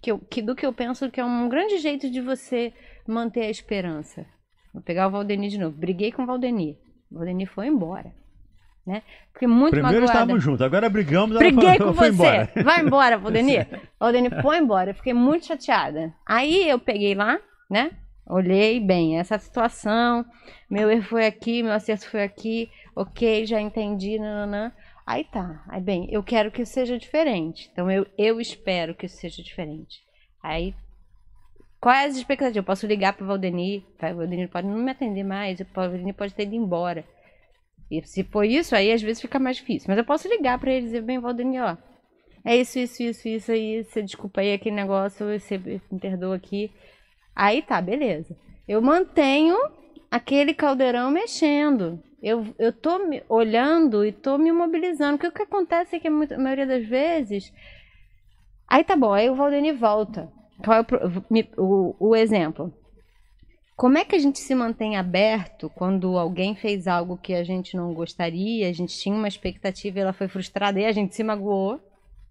Que eu, que, do que eu penso que é um grande jeito de você manter a esperança. Vou pegar o Valdenir de novo. Briguei com o Valdenir. O Valdenir foi embora. Né? Porque muito Primeiro magoada. estávamos juntos, agora brigamos. Briguei com você. Embora. Vai embora, Valdenir. Valdenir, foi embora. Eu fiquei muito chateada. Aí eu peguei lá, né? Olhei bem essa situação. Meu erro foi aqui, meu acerto foi aqui. Ok, já entendi. Nananã. Aí tá. Aí bem, eu quero que seja diferente. Então eu, eu espero que seja diferente. Aí qual é as expectativas? Eu posso ligar para o Valdenir, o Valdenir pode não me atender mais, o Valdenir pode ter ido embora. E se for isso, aí às vezes fica mais difícil. Mas eu posso ligar para ele e dizer, bem, Valdenir, ó, é isso, isso, isso, isso aí, você desculpa aí aquele negócio, você me perdoa aqui. Aí tá, beleza. Eu mantenho aquele caldeirão mexendo. Eu, eu tô me olhando e tô me mobilizando. Porque o que acontece é que a maioria das vezes. Aí tá bom, aí o Valdeni volta qual é o, o, o exemplo? Como é que a gente se mantém aberto quando alguém fez algo que a gente não gostaria, a gente tinha uma expectativa e ela foi frustrada e a gente se magoou,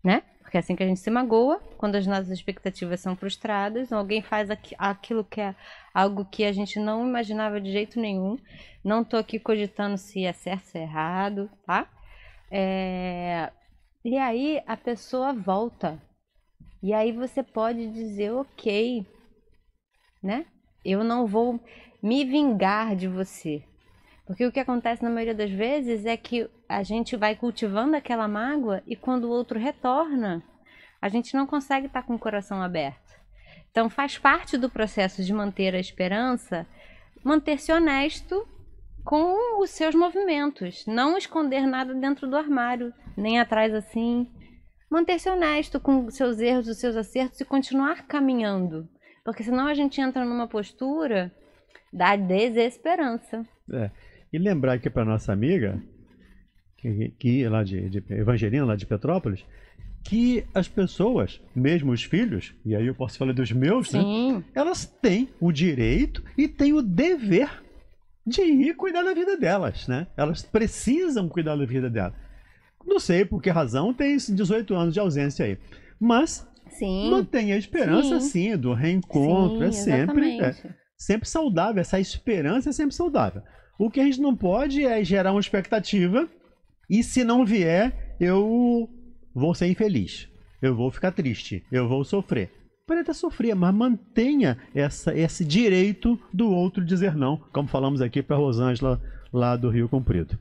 né? Porque é assim que a gente se magoa, quando as nossas expectativas são frustradas, alguém faz aquilo que é algo que a gente não imaginava de jeito nenhum. Não tô aqui cogitando se é certo ou é errado, tá? É... E aí a pessoa volta e aí você pode dizer, ok, né? Eu não vou me vingar de você. Porque o que acontece na maioria das vezes é que a gente vai cultivando aquela mágoa e quando o outro retorna, a gente não consegue estar tá com o coração aberto. Então faz parte do processo de manter a esperança, manter-se honesto com os seus movimentos, não esconder nada dentro do armário, nem atrás assim, manter-se honesto com seus erros, os seus acertos e continuar caminhando. Porque senão a gente entra numa postura da desesperança. É. E lembrar aqui para nossa amiga, que, que é lá de, de Evangelina, lá de Petrópolis, que as pessoas, mesmo os filhos, e aí eu posso falar dos meus, né? Elas têm o direito e têm o dever de ir cuidar da vida delas, né? Elas precisam cuidar da vida delas. Não sei por que razão tem 18 anos de ausência aí. Mas sim. mantém a esperança, sim, sim do reencontro. Sim, é sempre. É, sempre saudável, essa esperança é sempre saudável. O que a gente não pode é gerar uma expectativa e se não vier, eu vou ser infeliz, eu vou ficar triste, eu vou sofrer. Planeta sofrer, mas mantenha essa, esse direito do outro dizer não, como falamos aqui para Rosângela lá do Rio Comprido.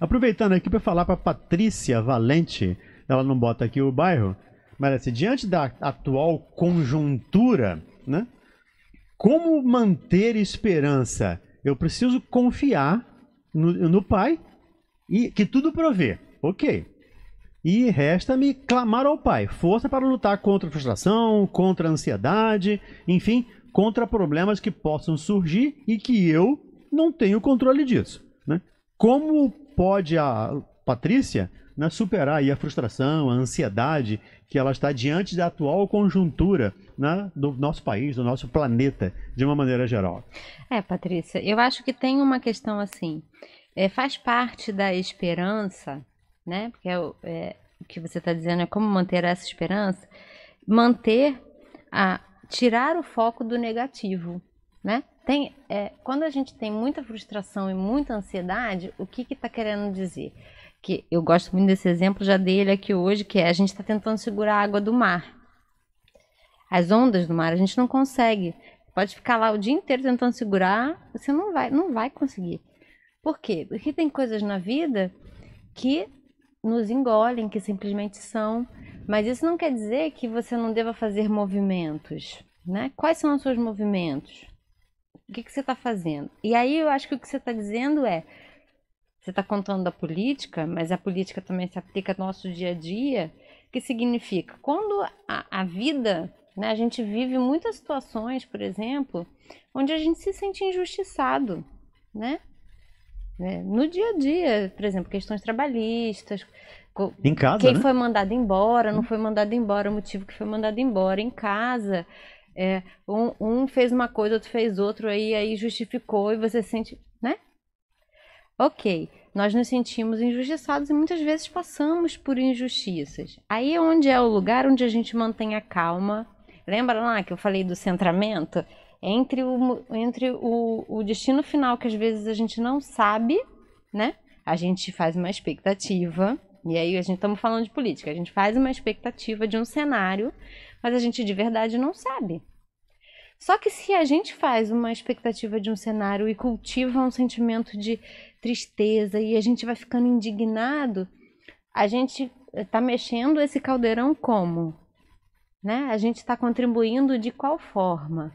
Aproveitando aqui para falar para Patrícia Valente, ela não bota aqui o bairro, mas assim, diante da atual conjuntura, né? Como manter esperança? Eu preciso confiar no, no Pai e que tudo provê. Ok. E resta-me clamar ao Pai, força para lutar contra a frustração, contra a ansiedade, enfim, contra problemas que possam surgir e que eu não tenho controle disso. Né? Como pode a Patrícia né, superar aí a frustração, a ansiedade que ela está diante da atual conjuntura né, do nosso país, do nosso planeta, de uma maneira geral? É, Patrícia, eu acho que tem uma questão assim. É, faz parte da esperança, né? Porque é, é, o que você está dizendo é como manter essa esperança, manter a tirar o foco do negativo, né? Tem, é, quando a gente tem muita frustração e muita ansiedade, o que está que tá querendo dizer? Que eu gosto muito desse exemplo, já dei ele aqui hoje, que é a gente está tentando segurar a água do mar. As ondas do mar, a gente não consegue. Pode ficar lá o dia inteiro tentando segurar, você não vai, não vai conseguir. Por quê? Porque tem coisas na vida que nos engolem, que simplesmente são. Mas isso não quer dizer que você não deva fazer movimentos, né? Quais são os seus movimentos? O que, que você está fazendo? E aí eu acho que o que você está dizendo é: você está contando da política, mas a política também se aplica ao nosso dia a dia, O que significa quando a, a vida, né, a gente vive muitas situações, por exemplo, onde a gente se sente injustiçado, né? né? No dia a dia, por exemplo, questões trabalhistas, em casa, quem né? foi mandado embora, não uhum. foi mandado embora, o motivo que foi mandado embora, em casa, é, um, um, fez uma coisa, outro fez outro, aí, aí justificou e você sente, né? Ok, nós nos sentimos injustiçados e muitas vezes passamos por injustiças. Aí é onde é o lugar onde a gente mantém a calma. Lembra lá que eu falei do centramento? Entre o, entre o, o destino final, que às vezes a gente não sabe, né? A gente faz uma expectativa, e aí a gente estamos falando de política, a gente faz uma expectativa de um cenário mas a gente de verdade não sabe. Só que se a gente faz uma expectativa de um cenário e cultiva um sentimento de tristeza e a gente vai ficando indignado, a gente está eh, mexendo esse caldeirão como? Né? A gente está contribuindo de qual forma?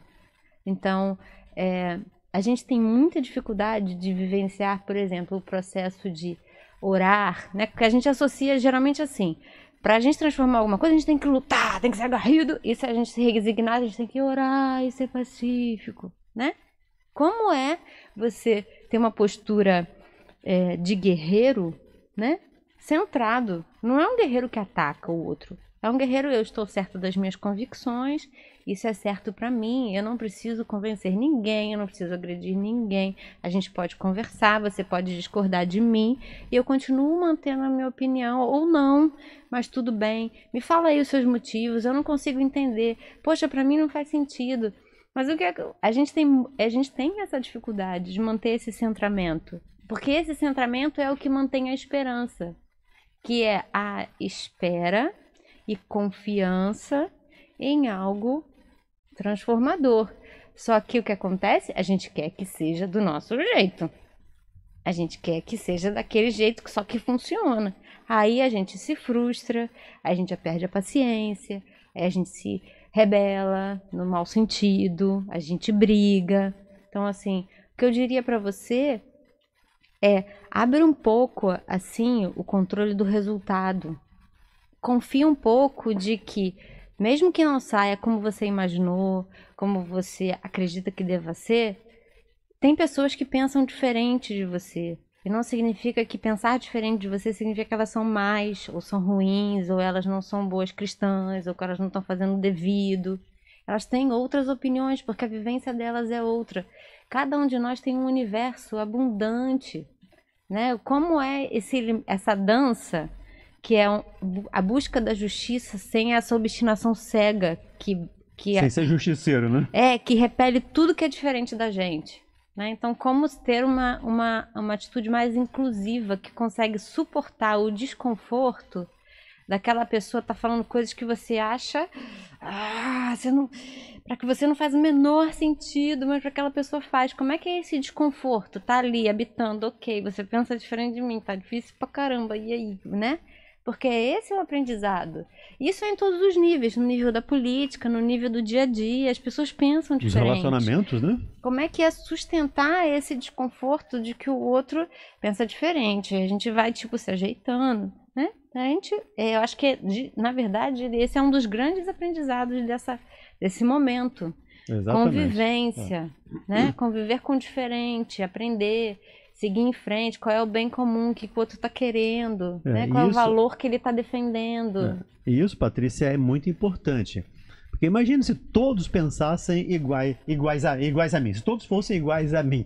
Então, é, a gente tem muita dificuldade de vivenciar, por exemplo, o processo de orar, né? Porque a gente associa geralmente assim. Pra gente transformar alguma coisa, a gente tem que lutar, tem que ser agarrido. E se a gente se resignar, a gente tem que orar e ser pacífico, né? Como é você ter uma postura é, de guerreiro, né? Centrado. Não é um guerreiro que ataca o outro. É um guerreiro, eu estou certo das minhas convicções, isso é certo para mim. Eu não preciso convencer ninguém, eu não preciso agredir ninguém. A gente pode conversar, você pode discordar de mim e eu continuo mantendo a minha opinião ou não, mas tudo bem. Me fala aí os seus motivos, eu não consigo entender. Poxa, para mim não faz sentido. Mas o que é, a gente tem, a gente tem essa dificuldade de manter esse centramento, porque esse centramento é o que mantém a esperança, que é a espera e confiança em algo transformador. Só que o que acontece? A gente quer que seja do nosso jeito. A gente quer que seja daquele jeito que só que funciona. Aí a gente se frustra, a gente perde a paciência, a gente se rebela no mau sentido, a gente briga. Então assim, o que eu diria para você é abre um pouco assim o controle do resultado. Confia um pouco de que mesmo que não saia como você imaginou, como você acredita que deva ser, tem pessoas que pensam diferente de você. E não significa que pensar diferente de você significa que elas são mais, ou são ruins, ou elas não são boas cristãs, ou que elas não estão fazendo o devido. Elas têm outras opiniões, porque a vivência delas é outra. Cada um de nós tem um universo abundante. Né? Como é esse, essa dança que é a busca da justiça sem essa obstinação cega que. que sem é, ser justiceiro, né? É, que repele tudo que é diferente da gente. Né? Então, como ter uma, uma, uma atitude mais inclusiva que consegue suportar o desconforto daquela pessoa tá falando coisas que você acha ah, você não para que você não faz o menor sentido, mas para aquela pessoa faz. Como é que é esse desconforto? Tá ali habitando, OK, você pensa diferente de mim, tá difícil pra caramba. E aí, né? Porque esse é o aprendizado. Isso é em todos os níveis, no nível da política, no nível do dia a dia. As pessoas pensam diferente. Os relacionamentos, né? Como é que é sustentar esse desconforto de que o outro pensa diferente? A gente vai, tipo, se ajeitando, né? A gente, é, eu acho que, na verdade, esse é um dos grandes aprendizados dessa, desse momento. Exatamente. Convivência, é. né? Conviver com o diferente, aprender seguir em frente, qual é o bem comum que o outro está querendo, é, né? qual isso, é o valor que ele está defendendo. É, isso, Patrícia, é muito importante. Porque imagina se todos pensassem iguais, iguais, a, iguais a mim, se todos fossem iguais a mim.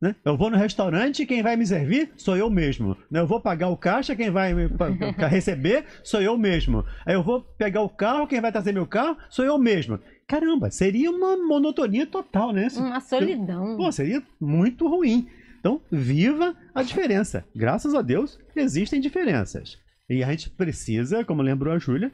Né? Eu vou no restaurante quem vai me servir sou eu mesmo. Né? Eu vou pagar o caixa, quem vai me receber sou eu mesmo. eu vou pegar o carro, quem vai trazer meu carro sou eu mesmo. Caramba, seria uma monotonia total, né? Uma solidão. Pô, seria muito ruim. Então, viva a diferença. Graças a Deus, existem diferenças. E a gente precisa, como lembrou a Júlia,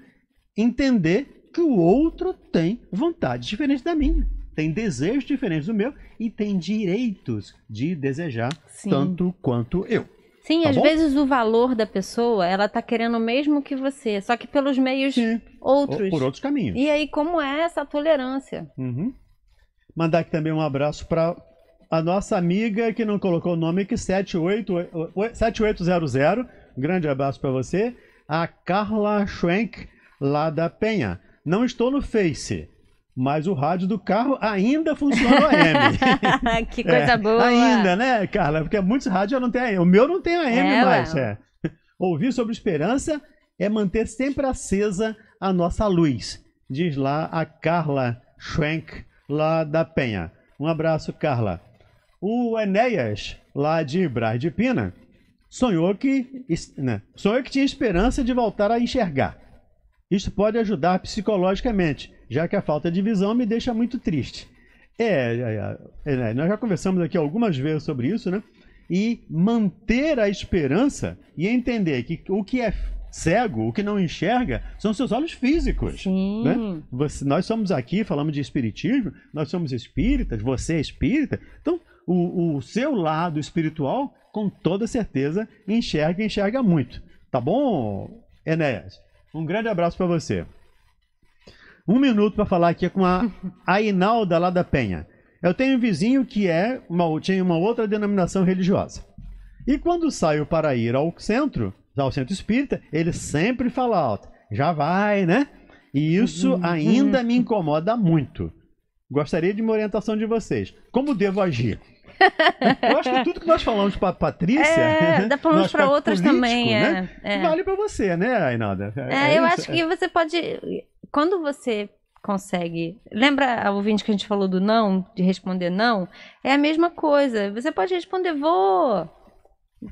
entender que o outro tem vontade diferente da minha. Tem desejos diferentes do meu e tem direitos de desejar Sim. tanto quanto eu. Sim, tá às bom? vezes o valor da pessoa, ela tá querendo o mesmo que você, só que pelos meios Sim. outros. por outros caminhos. E aí, como é essa tolerância? Uhum. Mandar aqui também um abraço para a nossa amiga que não colocou o nome aqui, 7800. Um grande abraço para você. A Carla Schwenk, lá da Penha. Não estou no Face, mas o rádio do carro ainda funciona AM. que coisa é, boa. Ainda, né, Carla? Porque muitos rádios não têm AM. O meu não tem AM é, mais. É. Ouvir sobre esperança é manter sempre acesa a nossa luz. Diz lá a Carla Schwenk, lá da Penha. Um abraço, Carla o Enéas, lá de Braz de Pina, sonhou que, né, sonhou que tinha esperança de voltar a enxergar. Isso pode ajudar psicologicamente, já que a falta de visão me deixa muito triste. É, é, é, nós já conversamos aqui algumas vezes sobre isso, né? E manter a esperança e entender que o que é cego, o que não enxerga, são seus olhos físicos. Sim. Né? Você, nós somos aqui, falamos de espiritismo, nós somos espíritas, você é espírita. Então, o, o seu lado espiritual, com toda certeza, enxerga e enxerga muito. Tá bom, Enéas? Um grande abraço para você. Um minuto para falar aqui com a Ainalda lá da Penha. Eu tenho um vizinho que é uma, tinha uma outra denominação religiosa. E quando saio para ir ao centro, ao centro espírita, ele sempre fala alto, já vai, né? E isso uhum. ainda me incomoda muito. Gostaria de uma orientação de vocês. Como devo agir? Eu acho que tudo que nós falamos pra Patrícia. É, né? dá falamos pra outras político, também, né? é, né? é. Vale pra você, né, Ainalda? É, é, é, eu isso? acho que é. você pode. Quando você consegue. Lembra o vídeo que a gente falou do não, de responder não? É a mesma coisa. Você pode responder vou. Uhum.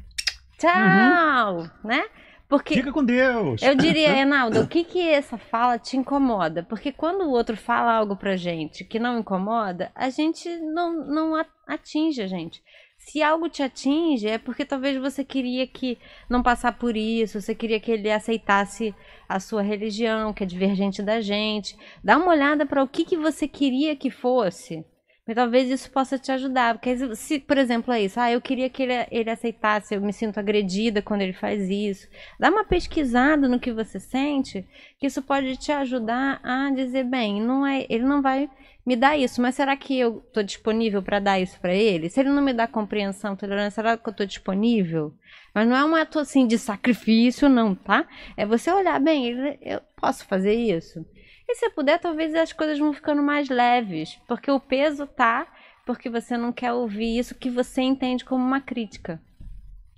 Tchau, uhum. né? Porque Fica com Deus. Eu diria, Reinaldo, o que que essa fala te incomoda? Porque quando o outro fala algo pra gente que não incomoda, a gente não, não atinge a gente. Se algo te atinge, é porque talvez você queria que não passar por isso, você queria que ele aceitasse a sua religião, que é divergente da gente. Dá uma olhada para o que, que você queria que fosse mas talvez isso possa te ajudar. Porque se, por exemplo, é isso, ah, eu queria que ele, ele aceitasse, eu me sinto agredida quando ele faz isso. Dá uma pesquisada no que você sente, que isso pode te ajudar a dizer, bem, não é, ele não vai me dar isso, mas será que eu estou disponível para dar isso para ele? Se ele não me dá compreensão, tolerância, será que eu estou disponível? Mas não é um ato assim de sacrifício, não, tá? É você olhar, bem, eu posso fazer isso? E se puder, talvez as coisas vão ficando mais leves, porque o peso tá, porque você não quer ouvir isso que você entende como uma crítica.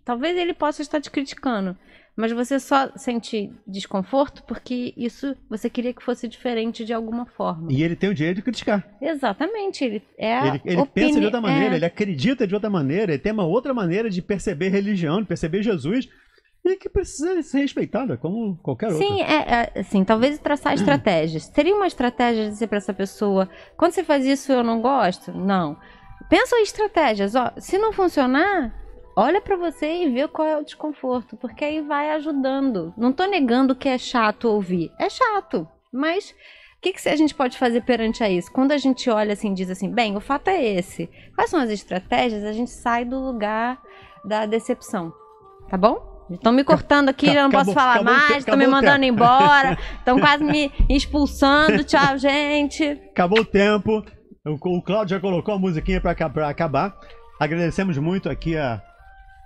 Talvez ele possa estar te criticando, mas você só sente desconforto porque isso você queria que fosse diferente de alguma forma. E ele tem o direito de criticar. Exatamente, ele é ele, ele pensa de outra maneira, é... ele acredita de outra maneira, ele tem uma outra maneira de perceber religião, de perceber Jesus e que precisa ser respeitada como qualquer outra. Sim, é, é, assim, talvez traçar hum. estratégias. Seria uma estratégia dizer para essa pessoa, quando você faz isso eu não gosto? Não. Pensa em estratégias, ó, se não funcionar, olha para você e vê qual é o desconforto, porque aí vai ajudando. Não tô negando que é chato ouvir. É chato, mas o que, que a gente pode fazer perante a isso? Quando a gente olha assim diz assim, bem, o fato é esse. Quais são as estratégias? A gente sai do lugar da decepção, tá bom? Estão me cortando aqui, já não acabou, posso falar acabou, mais, estão me mandando embora, estão quase me expulsando. Tchau, gente. Acabou o tempo. O, o Cláudio já colocou a musiquinha para acabar. Agradecemos muito aqui a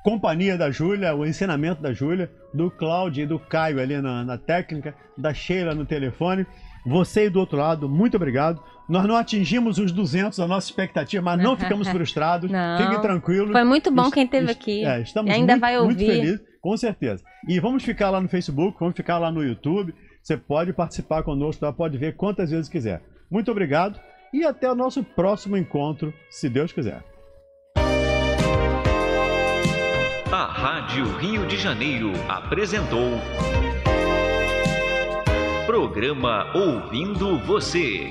companhia da Júlia, o ensinamento da Júlia, do Cláudio e do Caio ali na, na técnica, da Sheila no telefone. Você e do outro lado, muito obrigado. Nós não atingimos os 200 a nossa expectativa, mas não ficamos frustrados. Não. Fique tranquilo. Foi muito bom quem esteve aqui. É, estamos e ainda muito, vai ouvir. muito felizes. Com certeza. E vamos ficar lá no Facebook, vamos ficar lá no YouTube. Você pode participar conosco, lá, pode ver quantas vezes quiser. Muito obrigado e até o nosso próximo encontro, se Deus quiser. A Rádio Rio de Janeiro apresentou. Programa Ouvindo Você.